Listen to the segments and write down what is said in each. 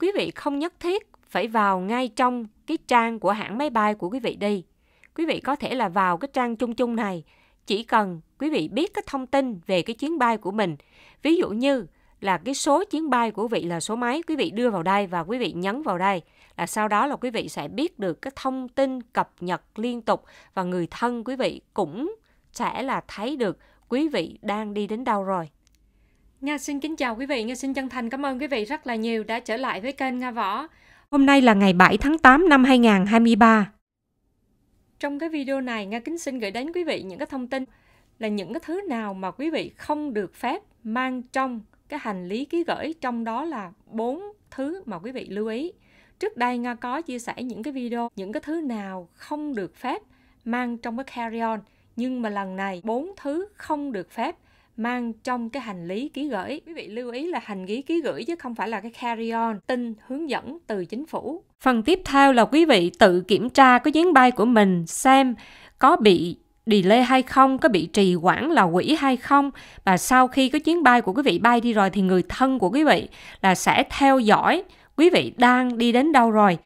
quý vị không nhất thiết phải vào ngay trong cái trang của hãng máy bay của quý vị đi. Quý vị có thể là vào cái trang chung chung này, chỉ cần quý vị biết cái thông tin về cái chuyến bay của mình. Ví dụ như là cái số chuyến bay của vị là số máy quý vị đưa vào đây và quý vị nhấn vào đây là sau đó là quý vị sẽ biết được cái thông tin cập nhật liên tục và người thân quý vị cũng sẽ là thấy được quý vị đang đi đến đâu rồi. Nga xin kính chào quý vị, Nga xin chân thành cảm ơn quý vị rất là nhiều đã trở lại với kênh Nga Võ. Hôm nay là ngày 7 tháng 8 năm 2023. Trong cái video này, Nga kính xin gửi đến quý vị những cái thông tin là những cái thứ nào mà quý vị không được phép mang trong cái hành lý ký gửi, trong đó là bốn thứ mà quý vị lưu ý. Trước đây Nga có chia sẻ những cái video những cái thứ nào không được phép mang trong cái carry on, nhưng mà lần này bốn thứ không được phép mang trong cái hành lý ký gửi. Quý vị lưu ý là hành lý ký gửi chứ không phải là cái carry on, tin hướng dẫn từ chính phủ. Phần tiếp theo là quý vị tự kiểm tra cái chuyến bay của mình xem có bị delay hay không, có bị trì hoãn là quỹ hay không và sau khi cái chuyến bay của quý vị bay đi rồi thì người thân của quý vị là sẽ theo dõi quý vị đang đi đến đâu rồi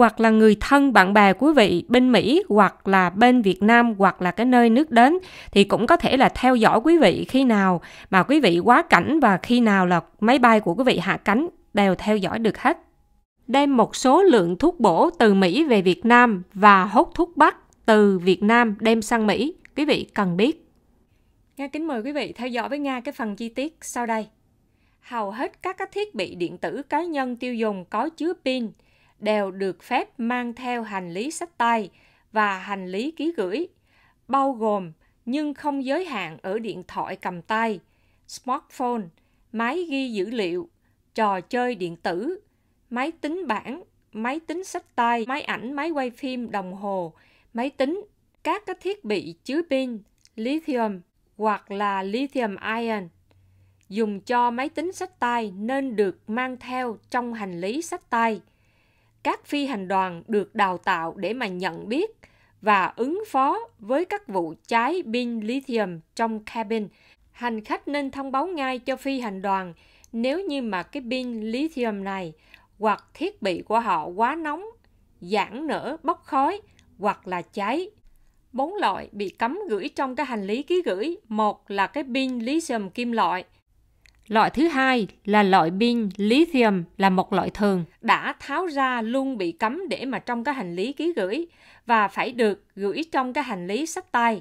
hoặc là người thân bạn bè quý vị bên Mỹ hoặc là bên Việt Nam hoặc là cái nơi nước đến thì cũng có thể là theo dõi quý vị khi nào mà quý vị quá cảnh và khi nào là máy bay của quý vị hạ cánh đều theo dõi được hết. Đem một số lượng thuốc bổ từ Mỹ về Việt Nam và hốt thuốc bắc từ Việt Nam đem sang Mỹ, quý vị cần biết. Nga kính mời quý vị theo dõi với Nga cái phần chi tiết sau đây. Hầu hết các thiết bị điện tử cá nhân tiêu dùng có chứa pin – đều được phép mang theo hành lý sách tay và hành lý ký gửi, bao gồm nhưng không giới hạn ở điện thoại cầm tay, smartphone, máy ghi dữ liệu, trò chơi điện tử, máy tính bảng, máy tính sách tay, máy ảnh, máy quay phim, đồng hồ, máy tính, các cái thiết bị chứa pin, lithium hoặc là lithium ion dùng cho máy tính sách tay nên được mang theo trong hành lý sách tay các phi hành đoàn được đào tạo để mà nhận biết và ứng phó với các vụ cháy pin lithium trong cabin. Hành khách nên thông báo ngay cho phi hành đoàn nếu như mà cái pin lithium này hoặc thiết bị của họ quá nóng, giãn nở, bốc khói hoặc là cháy. Bốn loại bị cấm gửi trong cái hành lý ký gửi. Một là cái pin lithium kim loại – Loại thứ hai là loại pin lithium là một loại thường đã tháo ra luôn bị cấm để mà trong cái hành lý ký gửi và phải được gửi trong cái hành lý sách tay.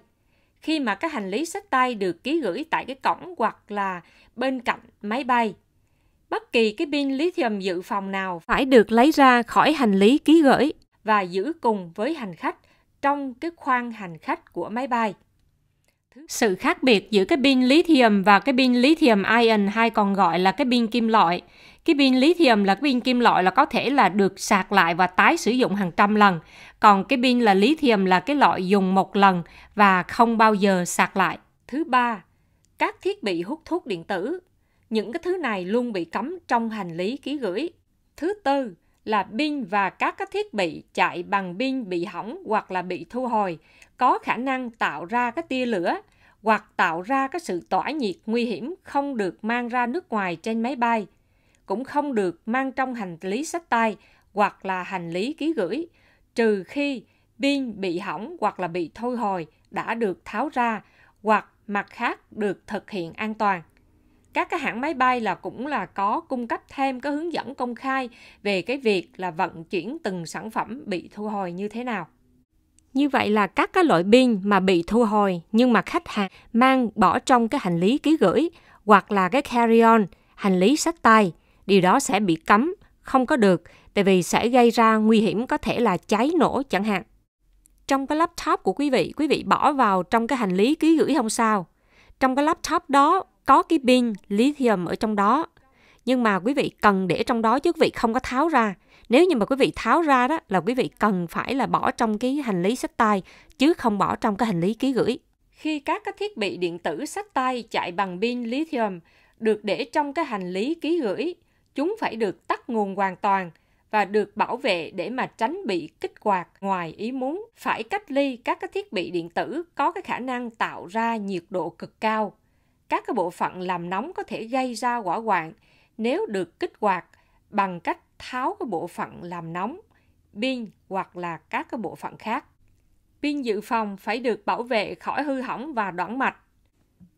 Khi mà cái hành lý sách tay được ký gửi tại cái cổng hoặc là bên cạnh máy bay, bất kỳ cái pin lithium dự phòng nào phải được lấy ra khỏi hành lý ký gửi và giữ cùng với hành khách trong cái khoang hành khách của máy bay. Sự khác biệt giữa cái pin lithium và cái pin lithium ion hay còn gọi là cái pin kim loại. Cái pin lithium là cái pin kim loại là có thể là được sạc lại và tái sử dụng hàng trăm lần. Còn cái pin là lithium là cái loại dùng một lần và không bao giờ sạc lại. Thứ ba, các thiết bị hút thuốc điện tử. Những cái thứ này luôn bị cấm trong hành lý ký gửi. Thứ tư, là pin và các cái thiết bị chạy bằng pin bị hỏng hoặc là bị thu hồi có khả năng tạo ra cái tia lửa hoặc tạo ra cái sự tỏa nhiệt nguy hiểm không được mang ra nước ngoài trên máy bay, cũng không được mang trong hành lý sách tay hoặc là hành lý ký gửi, trừ khi pin bị hỏng hoặc là bị thôi hồi đã được tháo ra hoặc mặt khác được thực hiện an toàn các cái hãng máy bay là cũng là có cung cấp thêm cái hướng dẫn công khai về cái việc là vận chuyển từng sản phẩm bị thu hồi như thế nào. Như vậy là các cái loại pin mà bị thu hồi nhưng mà khách hàng mang bỏ trong cái hành lý ký gửi hoặc là cái carry-on, hành lý sách tay, điều đó sẽ bị cấm, không có được, tại vì sẽ gây ra nguy hiểm có thể là cháy nổ chẳng hạn. Trong cái laptop của quý vị, quý vị bỏ vào trong cái hành lý ký gửi không sao. Trong cái laptop đó có cái pin lithium ở trong đó. Nhưng mà quý vị cần để trong đó chứ quý vị không có tháo ra. Nếu như mà quý vị tháo ra đó là quý vị cần phải là bỏ trong cái hành lý sách tay chứ không bỏ trong cái hành lý ký gửi. Khi các cái thiết bị điện tử sách tay chạy bằng pin lithium được để trong cái hành lý ký gửi, chúng phải được tắt nguồn hoàn toàn và được bảo vệ để mà tránh bị kích hoạt ngoài ý muốn phải cách ly các cái thiết bị điện tử có cái khả năng tạo ra nhiệt độ cực cao các cái bộ phận làm nóng có thể gây ra quả quạng nếu được kích hoạt bằng cách tháo cái bộ phận làm nóng, pin hoặc là các cái bộ phận khác. Pin dự phòng phải được bảo vệ khỏi hư hỏng và đoạn mạch.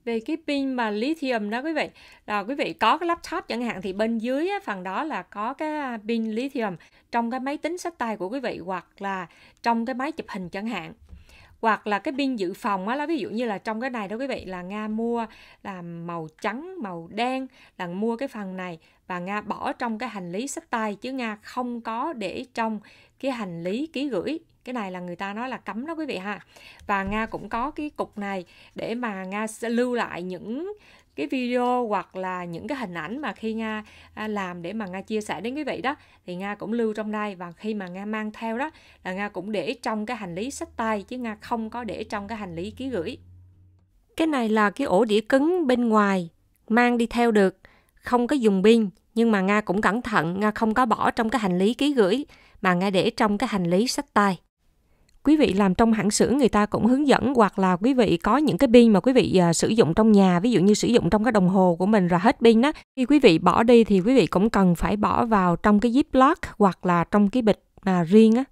Về cái pin mà lithium đó quý vị, là quý vị có cái laptop chẳng hạn thì bên dưới á, phần đó là có cái à, pin lithium trong cái máy tính sách tay của quý vị hoặc là trong cái máy chụp hình chẳng hạn hoặc là cái pin dự phòng á ví dụ như là trong cái này đó quý vị là nga mua là màu trắng màu đen là mua cái phần này và nga bỏ trong cái hành lý sách tay chứ nga không có để trong cái hành lý ký gửi cái này là người ta nói là cấm đó quý vị ha và nga cũng có cái cục này để mà nga sẽ lưu lại những cái video hoặc là những cái hình ảnh mà khi nga à, làm để mà nga chia sẻ đến quý vị đó thì nga cũng lưu trong đây và khi mà nga mang theo đó là nga cũng để trong cái hành lý sách tay chứ nga không có để trong cái hành lý ký gửi cái này là cái ổ đĩa cứng bên ngoài mang đi theo được không có dùng pin nhưng mà nga cũng cẩn thận nga không có bỏ trong cái hành lý ký gửi mà nga để trong cái hành lý sách tay quý vị làm trong hãng xưởng người ta cũng hướng dẫn hoặc là quý vị có những cái pin mà quý vị uh, sử dụng trong nhà ví dụ như sử dụng trong cái đồng hồ của mình rồi hết pin á khi quý vị bỏ đi thì quý vị cũng cần phải bỏ vào trong cái ziploc hoặc là trong cái bịch mà riêng á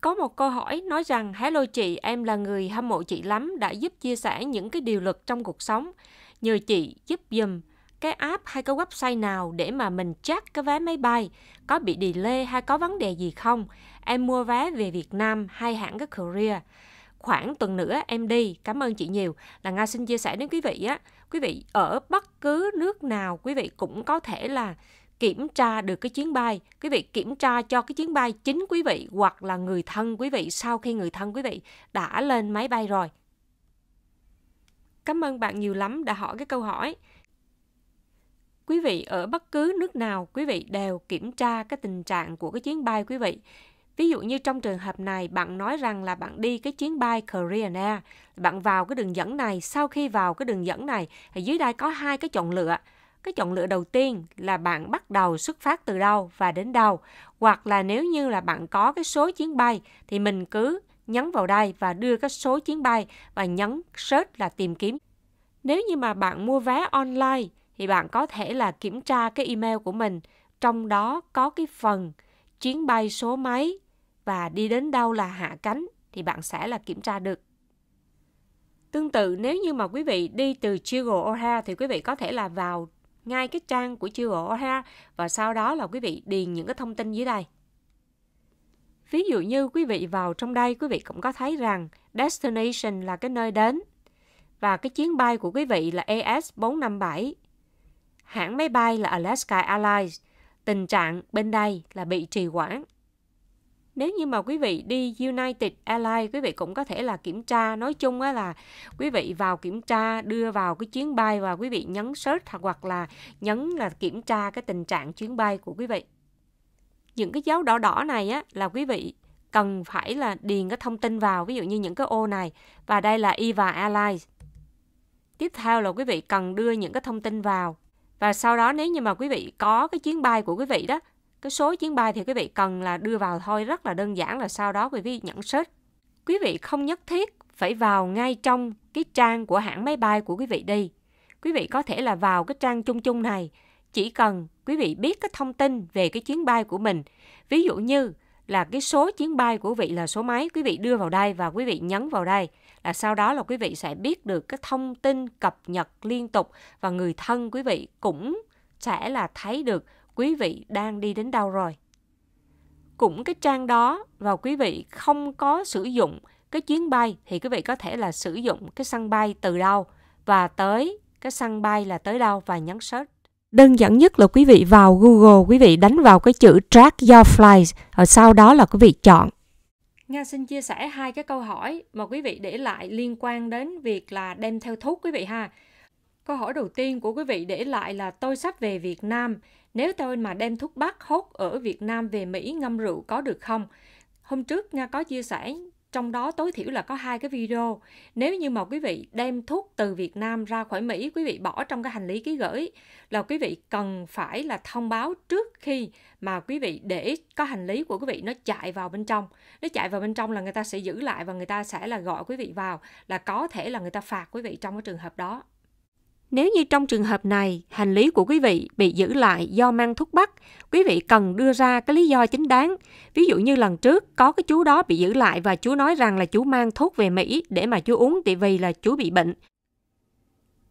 có một câu hỏi nói rằng hello chị em là người hâm mộ chị lắm đã giúp chia sẻ những cái điều luật trong cuộc sống nhờ chị giúp dùm cái app hay cái website nào để mà mình check cái vé máy bay có bị delay hay có vấn đề gì không em mua vé về Việt Nam hay hãng cái Korea khoảng tuần nữa em đi cảm ơn chị nhiều là nga xin chia sẻ đến quý vị á quý vị ở bất cứ nước nào quý vị cũng có thể là kiểm tra được cái chuyến bay quý vị kiểm tra cho cái chuyến bay chính quý vị hoặc là người thân quý vị sau khi người thân quý vị đã lên máy bay rồi cảm ơn bạn nhiều lắm đã hỏi cái câu hỏi quý vị ở bất cứ nước nào quý vị đều kiểm tra cái tình trạng của cái chuyến bay quý vị ví dụ như trong trường hợp này bạn nói rằng là bạn đi cái chuyến bay Korean Air bạn vào cái đường dẫn này sau khi vào cái đường dẫn này thì dưới đây có hai cái chọn lựa cái chọn lựa đầu tiên là bạn bắt đầu xuất phát từ đâu và đến đâu hoặc là nếu như là bạn có cái số chuyến bay thì mình cứ nhấn vào đây và đưa cái số chuyến bay và nhấn search là tìm kiếm nếu như mà bạn mua vé online thì bạn có thể là kiểm tra cái email của mình trong đó có cái phần chuyến bay số máy và đi đến đâu là hạ cánh thì bạn sẽ là kiểm tra được. Tương tự nếu như mà quý vị đi từ Chicago O'Hare thì quý vị có thể là vào ngay cái trang của Chicago O'Hare và sau đó là quý vị điền những cái thông tin dưới đây. Ví dụ như quý vị vào trong đây, quý vị cũng có thấy rằng destination là cái nơi đến và cái chuyến bay của quý vị là AS457 hãng máy bay là Alaska Airlines. Tình trạng bên đây là bị trì hoãn. Nếu như mà quý vị đi United Airlines, quý vị cũng có thể là kiểm tra. Nói chung là quý vị vào kiểm tra, đưa vào cái chuyến bay và quý vị nhấn search hoặc là nhấn là kiểm tra cái tình trạng chuyến bay của quý vị. Những cái dấu đỏ đỏ này á, là quý vị cần phải là điền cái thông tin vào, ví dụ như những cái ô này. Và đây là EVA Airlines. Tiếp theo là quý vị cần đưa những cái thông tin vào và sau đó nếu như mà quý vị có cái chuyến bay của quý vị đó, cái số chuyến bay thì quý vị cần là đưa vào thôi rất là đơn giản là sau đó quý vị nhận search. Quý vị không nhất thiết phải vào ngay trong cái trang của hãng máy bay của quý vị đi. Quý vị có thể là vào cái trang chung chung này, chỉ cần quý vị biết cái thông tin về cái chuyến bay của mình. Ví dụ như là cái số chuyến bay của quý vị là số máy quý vị đưa vào đây và quý vị nhấn vào đây à, sau đó là quý vị sẽ biết được cái thông tin cập nhật liên tục và người thân quý vị cũng sẽ là thấy được quý vị đang đi đến đâu rồi cũng cái trang đó và quý vị không có sử dụng cái chuyến bay thì quý vị có thể là sử dụng cái sân bay từ đâu và tới cái sân bay là tới đâu và nhấn search Đơn giản nhất là quý vị vào Google, quý vị đánh vào cái chữ track your flights, rồi sau đó là quý vị chọn Nga xin chia sẻ hai cái câu hỏi mà quý vị để lại liên quan đến việc là đem theo thuốc quý vị ha. Câu hỏi đầu tiên của quý vị để lại là tôi sắp về Việt Nam, nếu tôi mà đem thuốc bắc hốt ở Việt Nam về Mỹ ngâm rượu có được không? Hôm trước Nga có chia sẻ trong đó tối thiểu là có hai cái video. Nếu như mà quý vị đem thuốc từ Việt Nam ra khỏi Mỹ, quý vị bỏ trong cái hành lý ký gửi là quý vị cần phải là thông báo trước khi mà quý vị để có hành lý của quý vị nó chạy vào bên trong. Nó chạy vào bên trong là người ta sẽ giữ lại và người ta sẽ là gọi quý vị vào là có thể là người ta phạt quý vị trong cái trường hợp đó. Nếu như trong trường hợp này, hành lý của quý vị bị giữ lại do mang thuốc bắc, quý vị cần đưa ra cái lý do chính đáng. Ví dụ như lần trước có cái chú đó bị giữ lại và chú nói rằng là chú mang thuốc về Mỹ để mà chú uống tại vì là chú bị bệnh.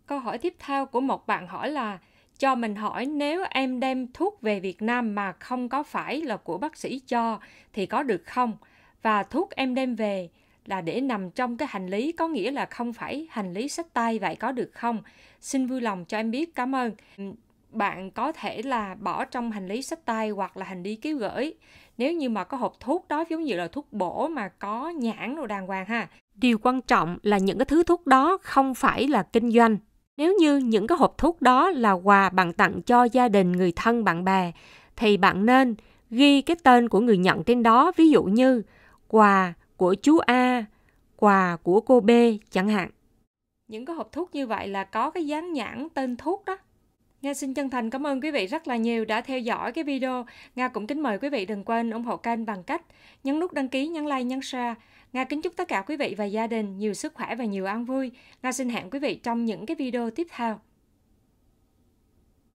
Câu hỏi tiếp theo của một bạn hỏi là cho mình hỏi nếu em đem thuốc về Việt Nam mà không có phải là của bác sĩ cho thì có được không? Và thuốc em đem về là để nằm trong cái hành lý có nghĩa là không phải hành lý sách tay vậy có được không? Xin vui lòng cho em biết cảm ơn. Bạn có thể là bỏ trong hành lý sách tay hoặc là hành lý ký gửi. Nếu như mà có hộp thuốc đó giống như là thuốc bổ mà có nhãn đồ đàng hoàng ha. Điều quan trọng là những cái thứ thuốc đó không phải là kinh doanh. Nếu như những cái hộp thuốc đó là quà bạn tặng cho gia đình, người thân, bạn bè thì bạn nên ghi cái tên của người nhận trên đó ví dụ như quà của chú A, quà của cô B chẳng hạn. Những cái hộp thuốc như vậy là có cái dán nhãn tên thuốc đó. Nga xin chân thành cảm ơn quý vị rất là nhiều đã theo dõi cái video. Nga cũng kính mời quý vị đừng quên ủng hộ kênh bằng cách nhấn nút đăng ký, nhấn like, nhấn share. Nga kính chúc tất cả quý vị và gia đình nhiều sức khỏe và nhiều an vui. Nga xin hẹn quý vị trong những cái video tiếp theo.